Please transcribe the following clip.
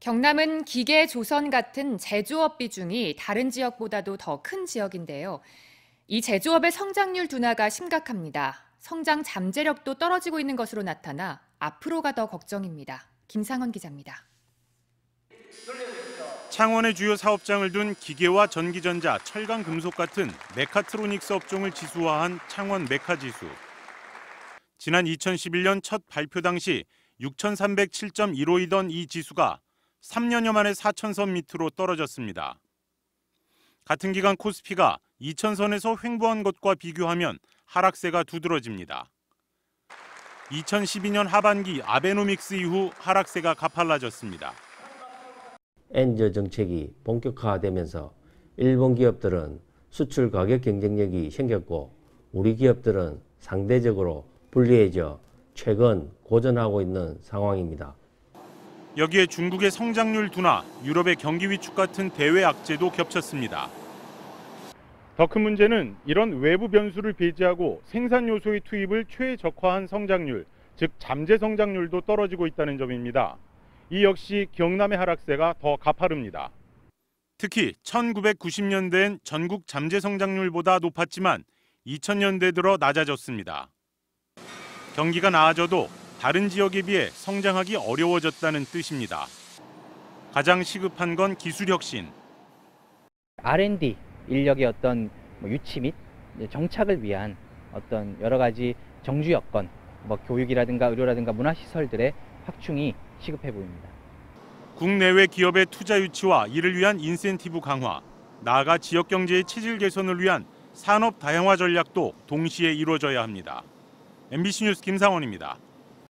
경남은 기계 조선 같은 제조업 비중이 다른 지역보다도 더 큰 지역인데요. 이 제조업의 성장률 둔화가 심각합니다. 성장 잠재력도 떨어지고 있는 것으로 나타나 앞으로가 더 걱정입니다. 김상원 기자입니다. 창원의 주요 사업장을 둔 기계와 전기전자, 철강 금속 같은 메카트로닉스 업종을 지수화한 창원 메카지수. 지난 2011년 첫 발표 당시 6,307.15이던 이 지수가 3년여 만에 4천선 밑으로 떨어졌습니다. 같은 기간 코스피가 2천선에서 횡보한 것과 비교하면 하락세가 두드러집니다. 2012년 하반기 아베노믹스 이후 하락세가 가팔라졌습니다. 엔저 정책이 본격화되면서 일본 기업들은 수출 가격 경쟁력이 생겼고 우리 기업들은 상대적으로 불리해져 최근 고전하고 있는 상황입니다. 여기에 중국의 성장률 둔화, 유럽의 경기 위축 같은 대외 악재도 겹쳤습니다. 더 큰 문제는 이런 외부 변수를 배제하고 생산 요소의 투입을 최적화한 성장률, 즉 잠재 성장률도 떨어지고 있다는 점입니다. 이 역시 경남의 하락세가 더 가파릅니다. 특히 1990년대엔 전국 잠재 성장률보다 높았지만 2000년대 들어 낮아졌습니다. 경기가 나아져도 다른 지역에 비해 성장하기 어려워졌다는 뜻입니다. 가장 시급한 건 기술 혁신. R&D 인력의 어떤 뭐 유치 및 정착을 위한 어떤 여러 가지 정주 여건, 뭐 교육이라든가 의료라든가 문화 시설들의 확충이 시급해 보입니다. 국내외 기업의 투자 유치와 이를 위한 인센티브 강화, 나아가 지역 경제의 체질 개선을 위한 산업 다양화 전략도 동시에 이루어져야 합니다. MBC 뉴스 김상원입니다.